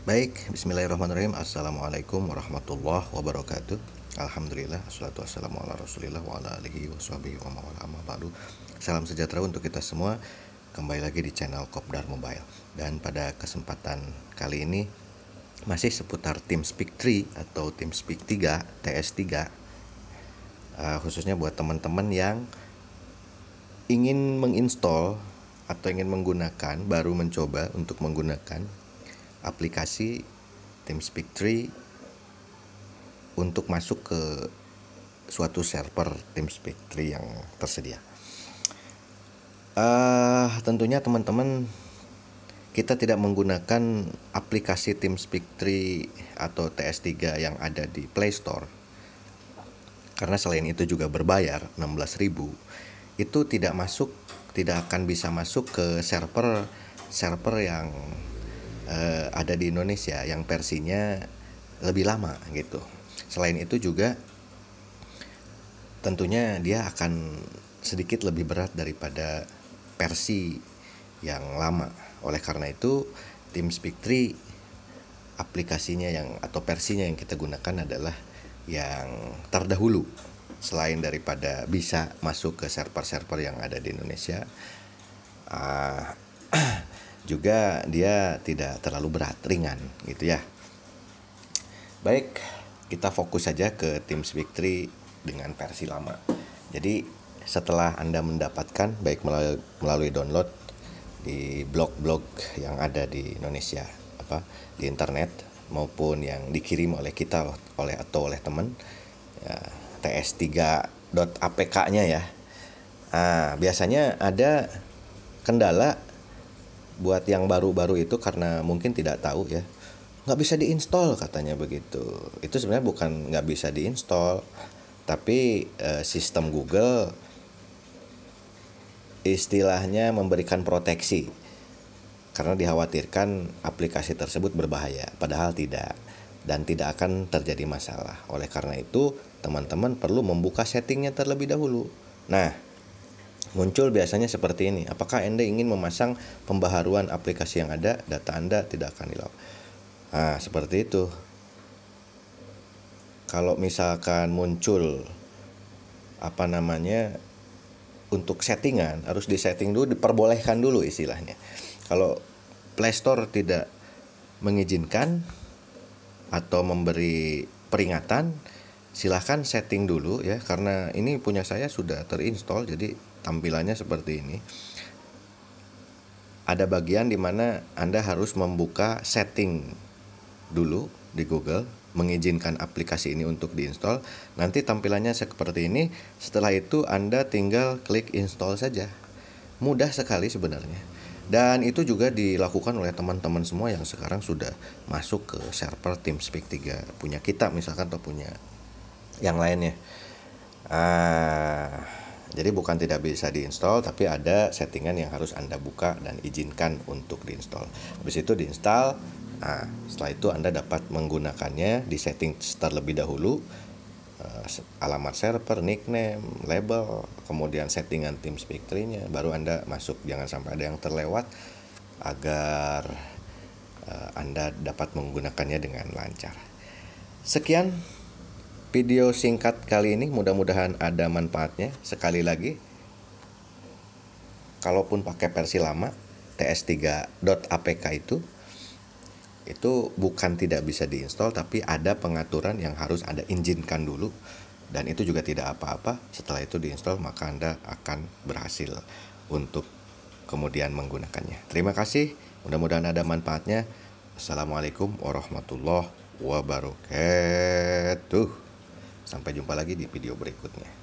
Baik, bismillahirrahmanirrahim Assalamualaikum warahmatullahi wabarakatuh Alhamdulillah, Assalamualaikum wassalamu wabarakatuh rasulillah wa ala alihi wa sahbihi wa ma'ala amma ba'du Salam sejahtera untuk kita semua Kembali lagi di channel Kopdar Mobile Dan pada kesempatan kali ini Masih seputar Speak 3 atau Speak 3, TS3 eh, Khususnya buat teman-teman yang ingin menginstall atau ingin menggunakan baru mencoba untuk menggunakan aplikasi TeamSpeak 3 untuk masuk ke suatu server TeamSpeak 3 yang tersedia. Uh, tentunya teman-teman kita tidak menggunakan aplikasi TeamSpeak 3 atau TS3 yang ada di Play Store karena selain itu juga berbayar 16.000 itu tidak masuk tidak akan bisa masuk ke server server yang uh, ada di Indonesia yang versinya lebih lama gitu. Selain itu juga tentunya dia akan sedikit lebih berat daripada versi yang lama. Oleh karena itu, TeamSpeak 3 aplikasinya yang atau versinya yang kita gunakan adalah yang terdahulu. Selain daripada bisa masuk ke server-server yang ada di Indonesia, uh, juga dia tidak terlalu berat ringan gitu ya baik kita fokus saja ke tim Victory dengan versi lama jadi setelah anda mendapatkan baik melalui download di blog-blog yang ada di Indonesia apa di internet maupun yang dikirim oleh kita oleh atau oleh teman ya, ts apk nya ya. Nah, biasanya ada kendala buat yang baru-baru itu karena mungkin tidak tahu ya nggak bisa diinstal katanya begitu itu sebenarnya bukan nggak bisa diinstal tapi e, sistem Google istilahnya memberikan proteksi karena dikhawatirkan aplikasi tersebut berbahaya padahal tidak dan tidak akan terjadi masalah oleh karena itu teman-teman perlu membuka settingnya terlebih dahulu nah muncul biasanya seperti ini. Apakah Anda ingin memasang pembaharuan aplikasi yang ada, data Anda tidak akan hilang. Nah, seperti itu. Kalau misalkan muncul apa namanya untuk settingan harus di setting dulu diperbolehkan dulu istilahnya. Kalau Play Store tidak mengizinkan atau memberi peringatan, silahkan setting dulu ya karena ini punya saya sudah terinstall jadi tampilannya seperti ini ada bagian di mana Anda harus membuka setting dulu di Google mengizinkan aplikasi ini untuk diinstal nanti tampilannya seperti ini setelah itu Anda tinggal klik install saja mudah sekali sebenarnya dan itu juga dilakukan oleh teman-teman semua yang sekarang sudah masuk ke server TeamSpeak 3 punya kita misalkan atau punya yang lainnya. Ah, jadi bukan tidak bisa diinstal, tapi ada settingan yang harus Anda buka dan izinkan untuk diinstal. Habis itu diinstal, nah, setelah itu Anda dapat menggunakannya di setting terlebih dahulu, eh, alamat server, nickname, label, kemudian settingan tim tree-nya, baru Anda masuk. Jangan sampai ada yang terlewat agar eh, Anda dapat menggunakannya dengan lancar. Sekian Video singkat kali ini mudah-mudahan ada manfaatnya. Sekali lagi, kalaupun pakai versi lama ts3.apk itu itu bukan tidak bisa diinstal tapi ada pengaturan yang harus Anda izinkan dulu dan itu juga tidak apa-apa setelah itu diinstal maka Anda akan berhasil untuk kemudian menggunakannya. Terima kasih, mudah-mudahan ada manfaatnya. Assalamualaikum warahmatullahi wabarakatuh. Sampai jumpa lagi di video berikutnya.